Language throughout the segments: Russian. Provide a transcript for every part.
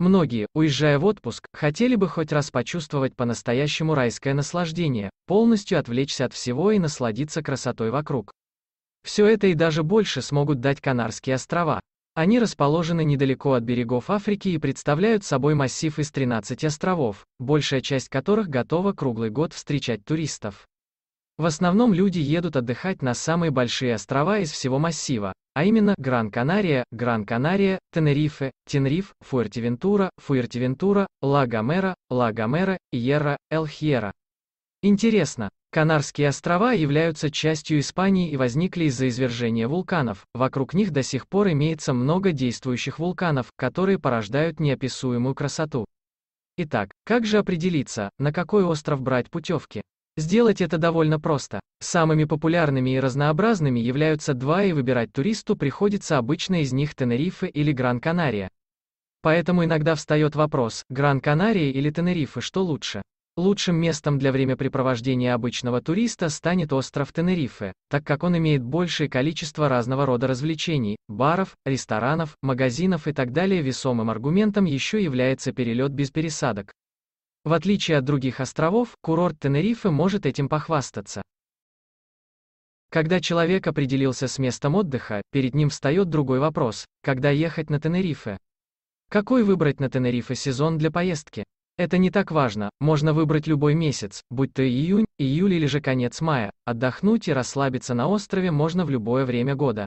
Многие, уезжая в отпуск, хотели бы хоть раз почувствовать по-настоящему райское наслаждение, полностью отвлечься от всего и насладиться красотой вокруг. Все это и даже больше смогут дать Канарские острова. Они расположены недалеко от берегов Африки и представляют собой массив из 13 островов, большая часть которых готова круглый год встречать туристов. В основном люди едут отдыхать на самые большие острова из всего массива, а именно Гран-Канария, Гран-Канария, Тенерифе, Тенриф, Фуэртевентура, Фуэртевентура, ла Гамера, ла Гамера, Иерра, Эль-Хьерра. Интересно, Канарские острова являются частью Испании и возникли из-за извержения вулканов. Вокруг них до сих пор имеется много действующих вулканов, которые порождают неописуемую красоту. Итак, как же определиться, на какой остров брать путевки? Сделать это довольно просто. Самыми популярными и разнообразными являются два и выбирать туристу приходится обычно из них Тенерифе или Гран-Канария. Поэтому иногда встает вопрос, Гран-Канария или Тенерифе что лучше? Лучшим местом для времяпрепровождения обычного туриста станет остров Тенерифе, так как он имеет большее количество разного рода развлечений, баров, ресторанов, магазинов и так далее. Весомым аргументом еще является перелет без пересадок. В отличие от других островов, курорт Тенерифе может этим похвастаться. Когда человек определился с местом отдыха, перед ним встает другой вопрос, когда ехать на Тенерифе. Какой выбрать на Тенерифе сезон для поездки? Это не так важно, можно выбрать любой месяц, будь то июнь, июль или же конец мая, отдохнуть и расслабиться на острове можно в любое время года.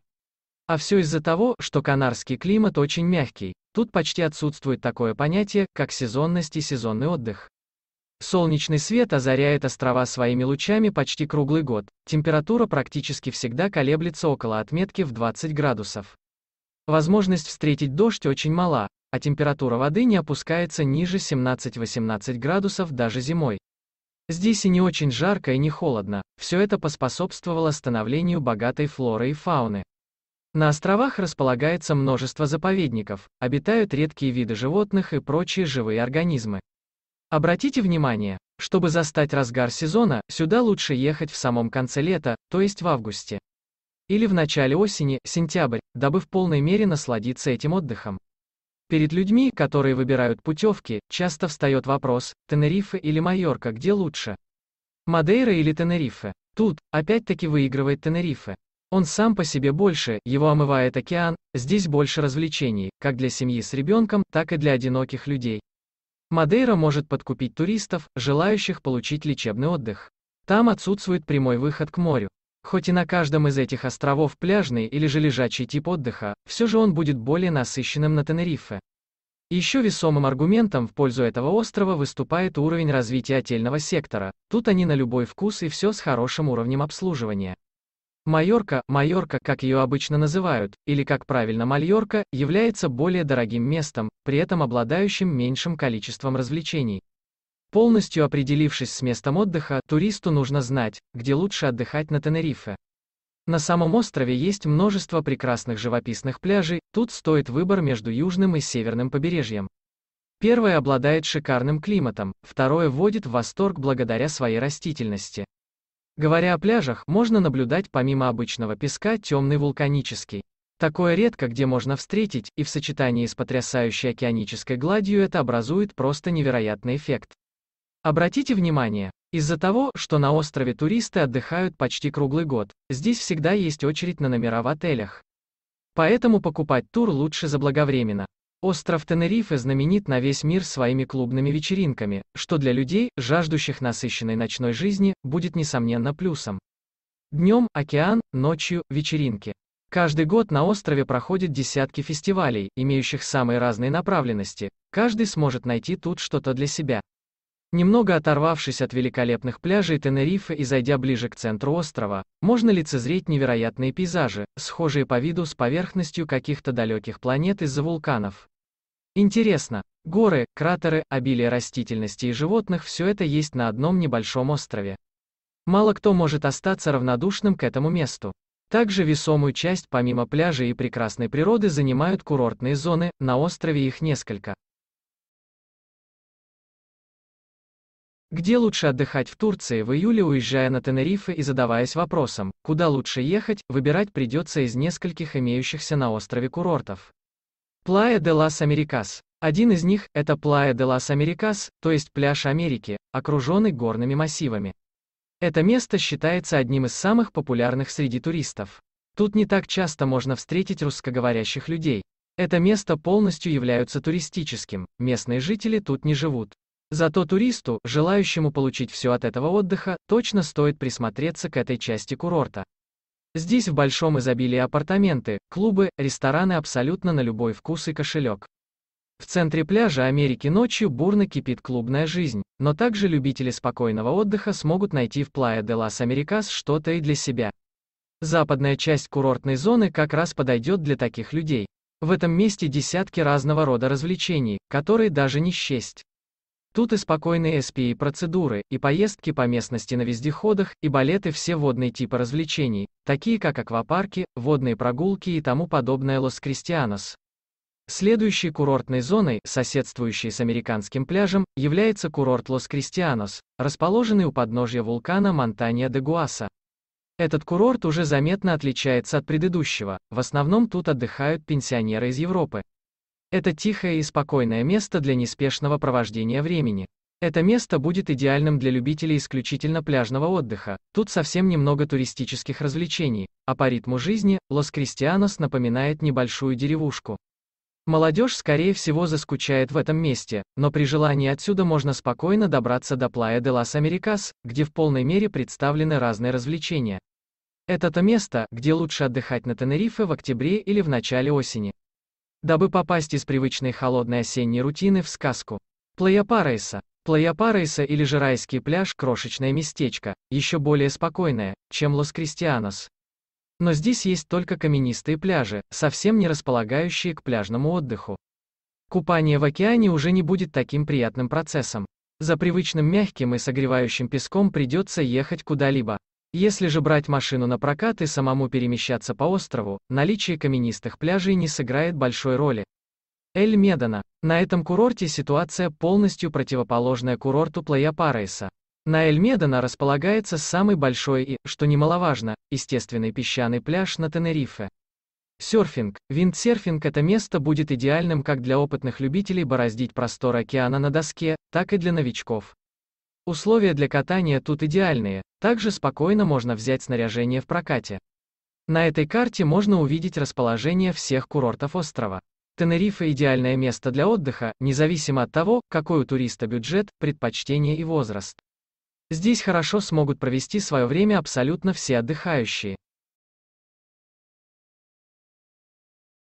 А все из-за того, что канарский климат очень мягкий, тут почти отсутствует такое понятие, как сезонность и сезонный отдых. Солнечный свет озаряет острова своими лучами почти круглый год, температура практически всегда колеблется около отметки в 20 градусов. Возможность встретить дождь очень мала, а температура воды не опускается ниже 17-18 градусов даже зимой. Здесь и не очень жарко и не холодно, все это поспособствовало становлению богатой флоры и фауны. На островах располагается множество заповедников, обитают редкие виды животных и прочие живые организмы. Обратите внимание, чтобы застать разгар сезона, сюда лучше ехать в самом конце лета, то есть в августе. Или в начале осени, сентябрь, дабы в полной мере насладиться этим отдыхом. Перед людьми, которые выбирают путевки, часто встает вопрос, Тенерифе или Майорка, где лучше? Мадейра или Тенерифе? Тут, опять-таки выигрывает Тенерифе. Он сам по себе больше, его омывает океан, здесь больше развлечений, как для семьи с ребенком, так и для одиноких людей. Мадейра может подкупить туристов, желающих получить лечебный отдых. Там отсутствует прямой выход к морю. Хоть и на каждом из этих островов пляжный или же лежачий тип отдыха, все же он будет более насыщенным на Тенерифе. Еще весомым аргументом в пользу этого острова выступает уровень развития отельного сектора. Тут они на любой вкус и все с хорошим уровнем обслуживания. Майорка, Майорка, как ее обычно называют, или как правильно Мальорка, является более дорогим местом, при этом обладающим меньшим количеством развлечений. Полностью определившись с местом отдыха, туристу нужно знать, где лучше отдыхать на Тенерифе. На самом острове есть множество прекрасных живописных пляжей, тут стоит выбор между южным и северным побережьем. Первое обладает шикарным климатом, второе вводит в восторг благодаря своей растительности. Говоря о пляжах, можно наблюдать помимо обычного песка темный вулканический. Такое редко где можно встретить, и в сочетании с потрясающей океанической гладью это образует просто невероятный эффект. Обратите внимание, из-за того, что на острове туристы отдыхают почти круглый год, здесь всегда есть очередь на номера в отелях. Поэтому покупать тур лучше заблаговременно. Остров Тенерифе знаменит на весь мир своими клубными вечеринками, что для людей, жаждущих насыщенной ночной жизни, будет несомненно плюсом. Днем – океан, ночью – вечеринки. Каждый год на острове проходят десятки фестивалей, имеющих самые разные направленности, каждый сможет найти тут что-то для себя. Немного оторвавшись от великолепных пляжей Тенерифе и зайдя ближе к центру острова, можно лицезреть невероятные пейзажи, схожие по виду с поверхностью каких-то далеких планет из-за вулканов, Интересно, горы, кратеры, обилие растительности и животных – все это есть на одном небольшом острове. Мало кто может остаться равнодушным к этому месту. Также весомую часть помимо пляжей и прекрасной природы занимают курортные зоны, на острове их несколько. Где лучше отдыхать в Турции в июле, уезжая на Тенерифе и задаваясь вопросом, куда лучше ехать, выбирать придется из нескольких имеющихся на острове курортов. Плая де лас Америкас. Один из них – это Плая де лас Америкас, то есть пляж Америки, окруженный горными массивами. Это место считается одним из самых популярных среди туристов. Тут не так часто можно встретить русскоговорящих людей. Это место полностью является туристическим, местные жители тут не живут. Зато туристу, желающему получить все от этого отдыха, точно стоит присмотреться к этой части курорта. Здесь в большом изобилии апартаменты, клубы, рестораны абсолютно на любой вкус и кошелек. В центре пляжа Америки ночью бурно кипит клубная жизнь, но также любители спокойного отдыха смогут найти в Плая де лас Америкас что-то и для себя. Западная часть курортной зоны как раз подойдет для таких людей. В этом месте десятки разного рода развлечений, которые даже не счесть. Тут и спокойные SPI процедуры, и поездки по местности на вездеходах, и балеты все водные типы развлечений, такие как аквапарки, водные прогулки и тому подобное Лос-Кристианос. Следующей курортной зоной, соседствующей с американским пляжем, является курорт Лос-Кристианос, расположенный у подножья вулкана Монтанья-де-Гуаса. Этот курорт уже заметно отличается от предыдущего, в основном тут отдыхают пенсионеры из Европы. Это тихое и спокойное место для неспешного провождения времени. Это место будет идеальным для любителей исключительно пляжного отдыха. Тут совсем немного туристических развлечений, а по ритму жизни Лос-Кристианос напоминает небольшую деревушку. Молодежь, скорее всего, заскучает в этом месте, но при желании отсюда можно спокойно добраться до Плая де лас Америкас, где в полной мере представлены разные развлечения. Это то место, где лучше отдыхать на Тенерифе в октябре или в начале осени дабы попасть из привычной холодной осенней рутины в сказку. Плея Парайса. Плея Парайса или же райский пляж – крошечное местечко, еще более спокойное, чем Лос-Кристианос. Но здесь есть только каменистые пляжи, совсем не располагающие к пляжному отдыху. Купание в океане уже не будет таким приятным процессом. За привычным мягким и согревающим песком придется ехать куда-либо. Если же брать машину на прокат и самому перемещаться по острову, наличие каменистых пляжей не сыграет большой роли. Эль Медана. На этом курорте ситуация полностью противоположная курорту Плея Парайса. На Эль Медана располагается самый большой и, что немаловажно, естественный песчаный пляж на Тенерифе. Серфинг. Виндсерфинг это место будет идеальным как для опытных любителей бороздить простор океана на доске, так и для новичков. Условия для катания тут идеальные, также спокойно можно взять снаряжение в прокате. На этой карте можно увидеть расположение всех курортов острова. Тенерифе – идеальное место для отдыха, независимо от того, какой у туриста бюджет, предпочтение и возраст. Здесь хорошо смогут провести свое время абсолютно все отдыхающие.